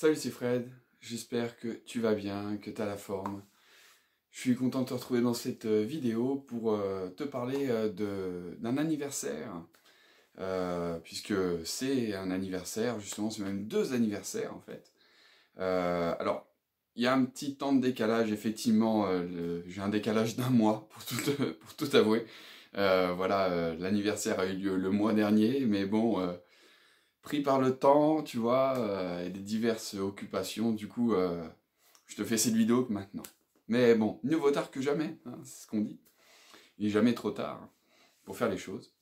Salut, c'est Fred. J'espère que tu vas bien, que tu as la forme. Je suis content de te retrouver dans cette euh, vidéo pour euh, te parler euh, d'un anniversaire, puisque c'est un anniversaire, justement, c'est même deux anniversaires en fait. alors, il y a un petit temps de décalage, effectivement, j'ai un décalage d'un mois pour tout, pour tout avouer. voilà, l'anniversaire a eu lieu le mois dernier, mais bon, pris par le temps, tu vois, euh, et des diverses occupations. Du coup, euh, je te fais cette vidéo maintenant. Mais bon, mieux vaut tard que jamais, hein, c'est ce qu'on dit. Il n'est jamais trop tard hein, pour faire les choses.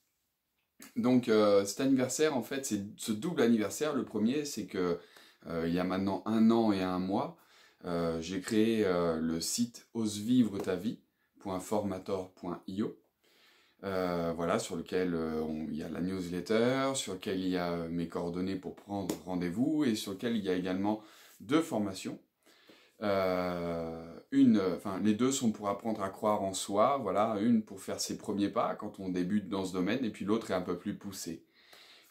Donc euh, cet anniversaire, en fait, c'est ce double anniversaire. Le premier, c'est que il y a maintenant un an et un mois, j'ai créé le site osevivretavie.formator.io euh, voilà, sur lequel euh, il y a la newsletter, sur lequel il y a euh, mes coordonnées pour prendre rendez-vous et sur lequel il y a également deux formations. une, les deux sont pour apprendre à croire en soi, voilà, une pour faire ses premiers pas quand on débute dans ce domaine, et puis l'autre est un peu plus poussée.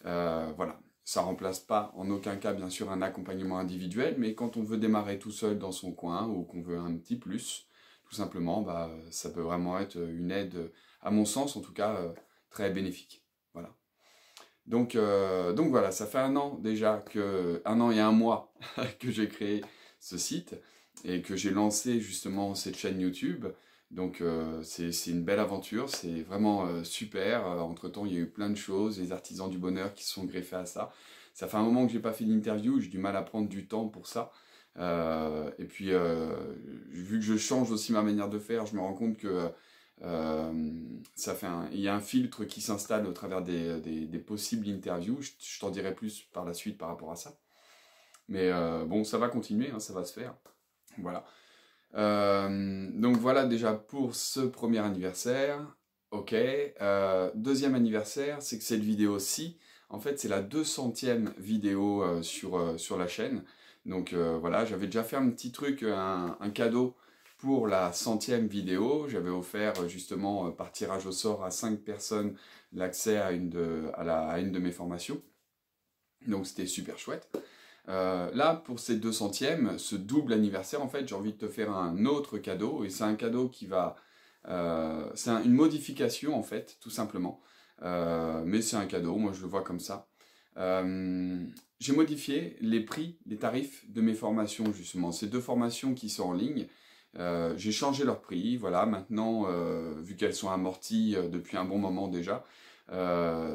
Euh, voilà, ça remplace pas en aucun cas bien sûr un accompagnement individuel, mais quand on veut démarrer tout seul dans son coin ou qu'on veut un petit plus, tout simplement, bah, ça peut vraiment être une aide, à mon sens en tout cas, euh, très bénéfique. Voilà. Donc, euh, donc voilà, ça fait un an déjà, que, un an et un mois que j'ai créé ce site et que j'ai lancé justement cette chaîne YouTube. Donc euh, c'est une belle aventure, c'est vraiment super. Entre-temps, il y a eu plein de choses, les artisans du bonheur qui se sont greffés à ça. Ça fait un moment que j'ai pas fait d'interview, j'ai du mal à prendre du temps pour ça. Euh, et puis, euh, vu que je change aussi ma manière de faire, je me rends compte que euh, ça fait il y a un filtre qui s'installe au travers des, possibles interviews. Je, t'en dirai plus par la suite par rapport à ça. Mais bon, ça va continuer, hein, ça va se faire. Voilà. donc voilà déjà pour ce premier anniversaire. Ok. deuxième anniversaire, c'est que cette vidéo-ci, en fait, c'est la 200e vidéo sur, sur la chaîne. Donc euh, voilà, j'avais déjà fait un petit truc, un, cadeau pour la centième vidéo. J'avais offert euh, justement euh, par tirage au sort à cinq personnes l'accès à, une de, mes formations. Donc c'était super chouette. là, pour ces deux centièmes, ce double anniversaire, en fait, j'ai envie de te faire un autre cadeau. Et c'est un cadeau qui va... c'est une modification, en fait, tout simplement. mais c'est un cadeau, moi je le vois comme ça. Euh, j'ai modifié les prix, les tarifs de mes formations justement. Ces deux formations qui sont en ligne, euh, j'ai changé leur prix. Voilà, maintenant, euh, vu qu'elles sont amorties depuis un bon moment déjà,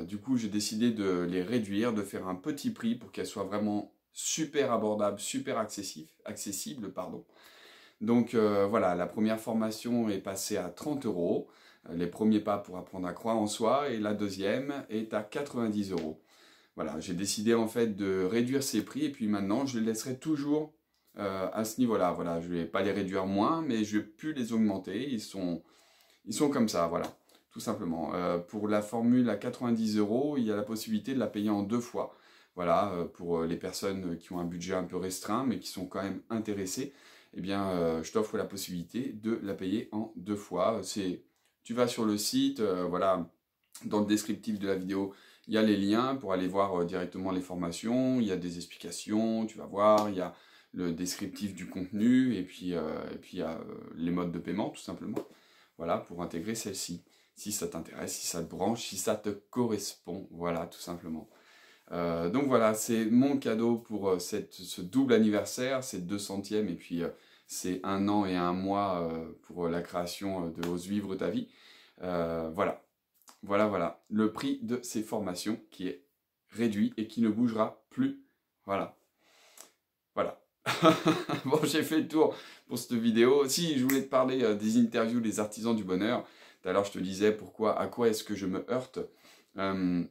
du coup, j'ai décidé de les réduire, de faire un petit prix pour qu'elles soient vraiment super abordables, super accessibles. accessible pardon. Donc voilà, la première formation est passée à 30 euros, les premiers pas pour apprendre à croire en soi, et la deuxième est à 90 euros. Voilà, j'ai décidé en fait de réduire ces prix et puis maintenant je les laisserai toujours euh, à ce niveau-là. Voilà, je ne vais pas les réduire moins, mais je vais plus les augmenter. Ils sont, ils sont comme ça, voilà, tout simplement. Euh, pour la formule à 90 euros, il y a la possibilité de la payer en deux fois. Voilà, euh, pour les personnes qui ont un budget un peu restreint, mais qui sont quand même intéressées, eh bien, je t'offre la possibilité de la payer en deux fois. C'est, tu vas sur le site, voilà, dans le descriptif de la vidéo, il y a les liens pour aller voir euh, directement les formations, il y a des explications, tu vas voir, il y a le descriptif du contenu, et puis, euh, puis il y a euh, les modes de paiement, tout simplement. Voilà, pour intégrer celle-ci. Si ça t'intéresse, si ça te branche, si ça te correspond. Voilà, tout simplement. donc voilà, c'est mon cadeau pour cette, ce double anniversaire, c'est deux centièmes, et puis c'est un an et un mois pour la création de Ose Vivre ta vie. voilà, voilà, voilà, le prix de ces formations qui est réduit et qui ne bougera plus. Voilà. Voilà. bon, j'ai fait le tour pour cette vidéo. Si, je voulais te parler euh, des interviews des artisans du bonheur. D'ailleurs, je te disais pourquoi, à quoi est-ce que je me heurte. Euh,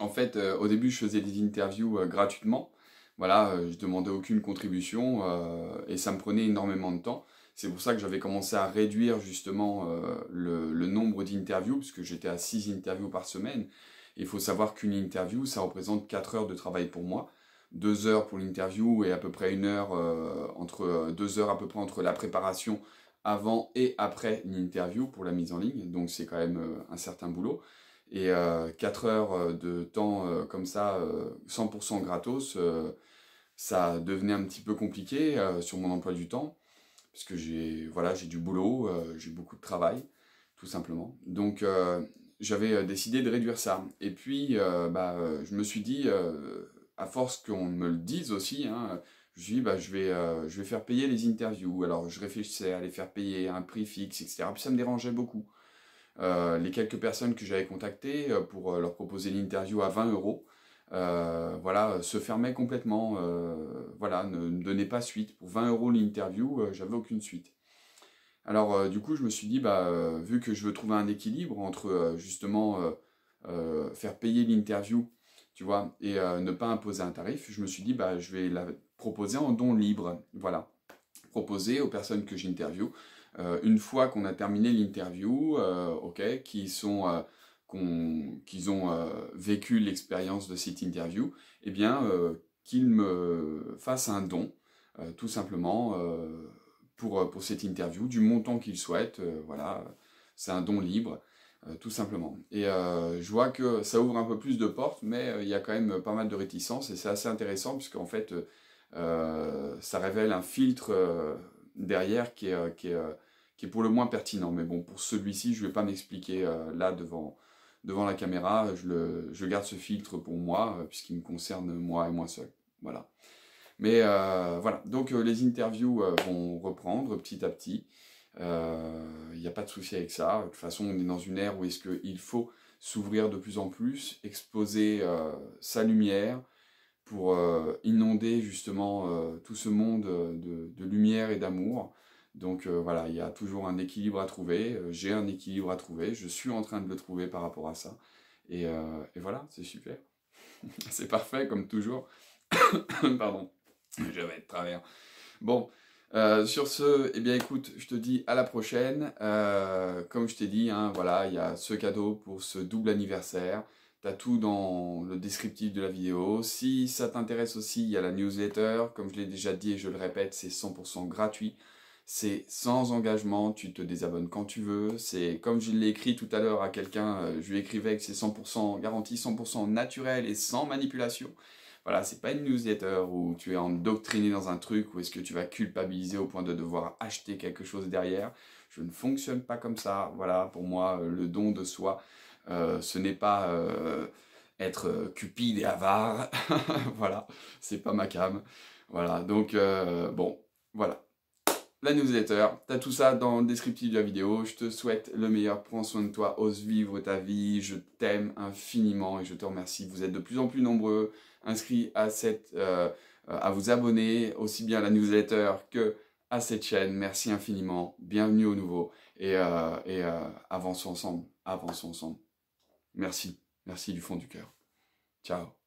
en fait, euh, au début, je faisais des interviews gratuitement. Voilà, je demandais aucune contribution et ça me prenait énormément de temps. C'est pour ça que j'avais commencé à réduire justement le d'interviews, puisque j'étais à 6 interviews par semaine. Il faut savoir qu'une interview, ça représente 4 heures de travail pour moi. 2 heures pour l'interview et à peu près une heure, euh, entre 2 euh, heures à peu près entre la préparation avant et après une interview pour la mise en ligne. Donc c'est quand même euh, un certain boulot. Et quatre 4 heures de temps comme ça, 100% gratos, ça devenait un petit peu compliqué sur mon emploi du temps. Parce que j'ai voilà, du boulot, j'ai beaucoup de travail tout simplement. Donc euh, j'avais euh, décidé de réduire ça. Et puis, euh, bah, je me suis dit, à force qu'on me le dise aussi, hein, je me suis bah, je, vais, je vais faire payer les interviews. Alors, je réfléchissais à les faire payer à un prix fixe, etc. Puis ça me dérangeait beaucoup. les quelques personnes que j'avais contactées pour leur proposer l'interview à 20 euros, voilà, se fermaient complètement. voilà, ne, ne donnaient pas suite. Pour 20 euros l'interview, j'avais aucune suite. Alors euh, du coup, je me suis dit, bah, euh, vu que je veux trouver un équilibre entre euh, justement faire payer l'interview, tu vois, et ne pas imposer un tarif, je me suis dit, bah, je vais la proposer en don libre, voilà, proposer aux personnes que j'interviewe. une fois qu'on a terminé l'interview, ok, qui sont qu'ils ont vécu l'expérience de cette interview, eh bien, qu'ils me fassent un don, tout simplement pour, euh, pour cette interview, du montant qu'il souhaite, euh, voilà, c'est un don libre, euh, tout simplement. Et je vois que ça ouvre un peu plus de portes, mais il y a quand même pas mal de réticences et c'est assez intéressant en fait, ça révèle un filtre derrière qui est, qui, est, qui est pour le moins pertinent. Mais bon, pour celui-ci, je ne vais pas m'expliquer là devant, devant la caméra. Je, le, je garde ce filtre pour moi, puisqu'il me concerne moi et moi seul. Voilà. Mais euh, voilà, donc euh, les interviews euh, vont reprendre petit à petit. Il n'y a pas de souci avec ça. De toute façon, on est dans une ère où est-ce qu'il faut s'ouvrir de plus en plus, exposer sa lumière pour inonder justement tout ce monde de, lumière et d'amour. Donc voilà, il y a toujours un équilibre à trouver. J'ai un équilibre à trouver. Je suis en train de le trouver par rapport à ça. et voilà, c'est super. c'est parfait, comme toujours. Pardon. Je vais être travers. Bon, euh, sur ce, eh bien écoute, je te dis à la prochaine. Euh, comme je t'ai dit, hein, voilà, il y a ce cadeau pour ce double anniversaire. as tout dans le descriptif de la vidéo. Si ça t'intéresse aussi, il y a la newsletter. Comme je l'ai déjà dit et je le répète, c'est 100% gratuit. C'est sans engagement, tu te désabonnes quand tu veux. C'est comme je l'ai écrit tout à l'heure à quelqu'un, euh, je lui écrivais que c'est 100% garanti, 100% naturel et sans manipulation. Voilà, c'est pas une newsletter où tu es endoctriné dans un truc, ou est-ce que tu vas culpabiliser au point de devoir acheter quelque chose derrière. Je ne fonctionne pas comme ça. Voilà, pour moi, euh, le don de soi, euh, ce n'est pas euh, être cupide et avare. voilà, c'est pas ma cam. Voilà, donc bon, voilà la newsletter. T'as tout ça dans le descriptif de la vidéo. Je te souhaite le meilleur. Prends soin de toi. Ose vivre ta vie. Je t'aime infiniment et je te remercie. Vous êtes de plus en plus nombreux inscrits à cette, euh, à vous abonner aussi bien à la newsletter que à cette chaîne. Merci infiniment. Bienvenue au nouveau et, euh, euh, avançons ensemble. Avançons ensemble. Merci. Merci du fond du cœur. Ciao.